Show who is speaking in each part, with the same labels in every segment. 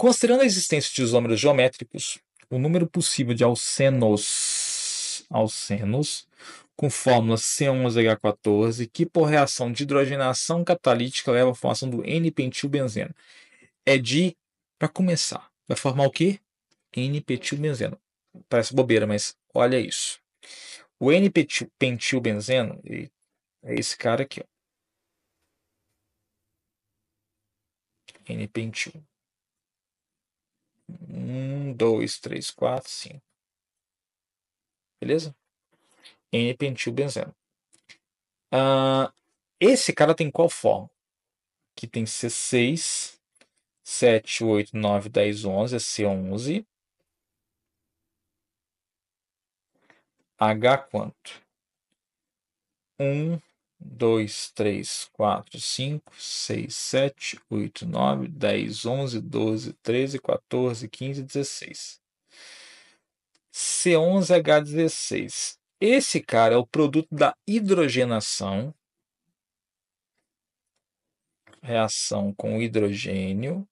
Speaker 1: Considerando a existência de isômeros geométricos, o número possível de alcenos, alcenos com fórmula C11H14, que por reação de hidrogenação catalítica leva à formação do N-pentilbenzeno, é de, para começar, vai formar o quê? N-pentilbenzeno. Parece bobeira, mas olha isso. O N-pentilbenzeno é esse cara aqui. N-pentil. 2, 3, 4, 5. Beleza? N-pentilbenzeno. Uh, ah, esse cara tem qual forma? Que tem C6, 7, 8, 9, 10, 11, é C11. H quanto? 1, 2, 3, 4, 5, 6, 7, 8, 9, 10, 11, 12, 13, 14, 15, 16. C11H16. Esse cara é o produto da hidrogenação, reação com hidrogênio,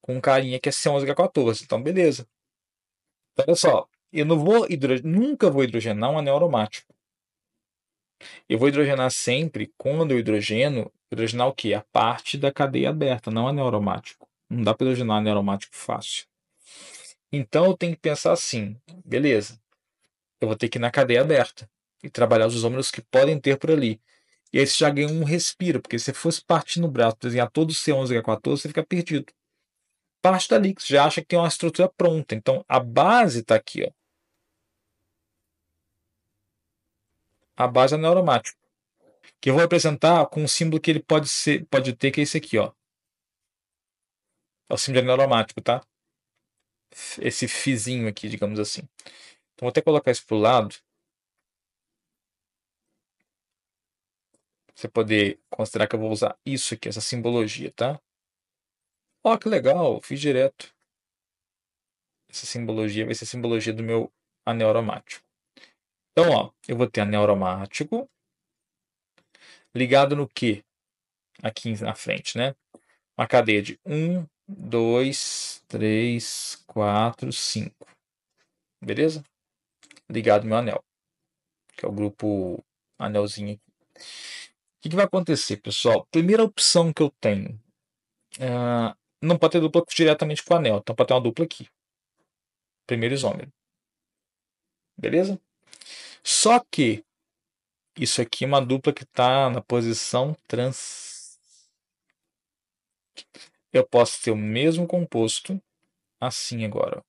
Speaker 1: com carinha que é C11H14. Então, beleza. Olha só, eu não vou hidro... nunca vou hidrogenar um anel aromático. Eu vou hidrogenar sempre quando eu hidrogeno, hidrogenar o quê? A parte da cadeia aberta, não a aneuromático. Não dá para hidrogenar aneuromático fácil. Então eu tenho que pensar assim, beleza, eu vou ter que ir na cadeia aberta e trabalhar os isômeros que podem ter por ali. E aí você já ganha um respiro, porque se fosse partir no braço, desenhar todo o C11 e H14, você fica perdido. Parte dali, você já acha que tem uma estrutura pronta. Então a base está aqui, ó. a base aneuromática, é que eu vou representar com um símbolo que ele pode, ser, pode ter, que é esse aqui, ó. É o símbolo aneuromático, tá? Esse fizinho aqui, digamos assim. Então, vou até colocar isso para o lado. Você poder considerar que eu vou usar isso aqui, essa simbologia, tá? Ó, que legal, fiz direto. Essa simbologia vai ser a simbologia do meu aneuromático. Então, ó, eu vou ter anel aromático ligado no que aqui na frente, né? Uma cadeia de 1, 2, 3, 4, 5. Beleza? Ligado no meu anel, que é o grupo anelzinho aqui. O que, que vai acontecer, pessoal? Primeira opção que eu tenho. Uh, não pode ter dupla diretamente com o anel, então pode ter uma dupla aqui. Primeiro isômero. Beleza? Só que isso aqui é uma dupla que está na posição trans. Eu posso ter o mesmo composto assim agora.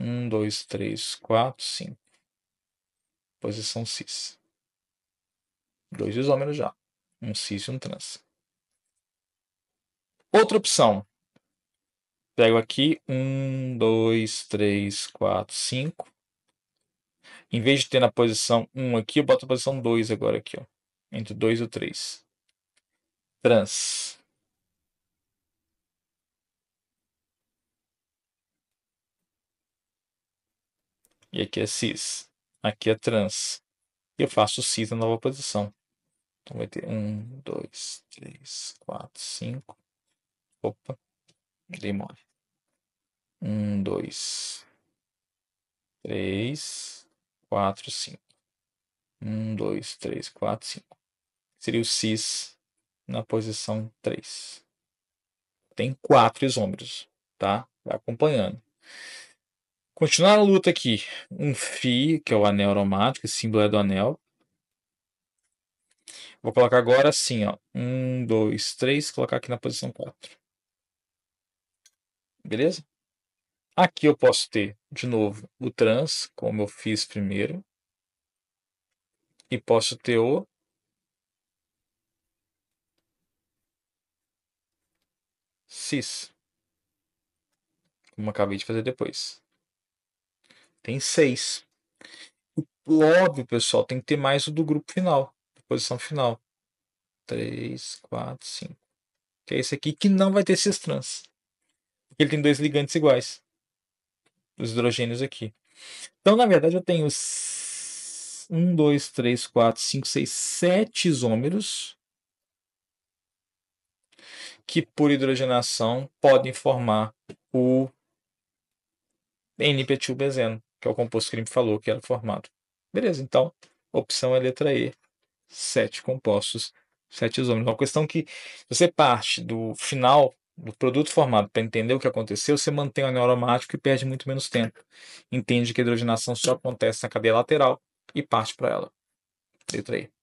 Speaker 1: 1, 2, 3, 4, 5. Posição cis. Dois isômeros já. Um cis e um trans. Outra opção. Pego aqui 1, 2, 3, 4, 5. Em vez de ter na posição 1 aqui, eu boto a posição 2 agora aqui, ó. Entre o 2 e o 3. Trans. E aqui é cis. Aqui é trans. E eu faço cis na nova posição. Então vai ter 1, 2, 3, 4, 5. Opa, dei mole. 1, 2, 3. 4, 5. 1, 2, 3, 4, 5. Seria o cis na posição 3. Tem 4 isômeros, tá? Vai acompanhando. Continuar a luta aqui. Um Fi, que é o anel aromático, esse símbolo é do anel. Vou colocar agora assim, ó. 1, 2, 3, colocar aqui na posição 4. Beleza? Aqui eu posso ter, de novo, o trans, como eu fiz primeiro. E posso ter o cis, como acabei de fazer depois. Tem seis. O óbvio, pessoal, tem que ter mais o do grupo final, da posição final. Três, quatro, cinco. Que é esse aqui que não vai ter cis trans. Porque ele tem dois ligantes iguais os hidrogênios aqui. Então, na verdade, eu tenho 1, 2, 3, 4, 5, 6, 7 isômeros que, por hidrogenação, podem formar o n 2 benzeno que é o composto que ele me falou que era formado. Beleza, então, opção é letra E, 7 compostos, 7 isômeros. Uma questão que você parte do final do produto formado para entender o que aconteceu, você mantém o anel aromático e perde muito menos tempo. Entende que a hidrogenação só acontece na cadeia lateral e parte para ela. Letra aí.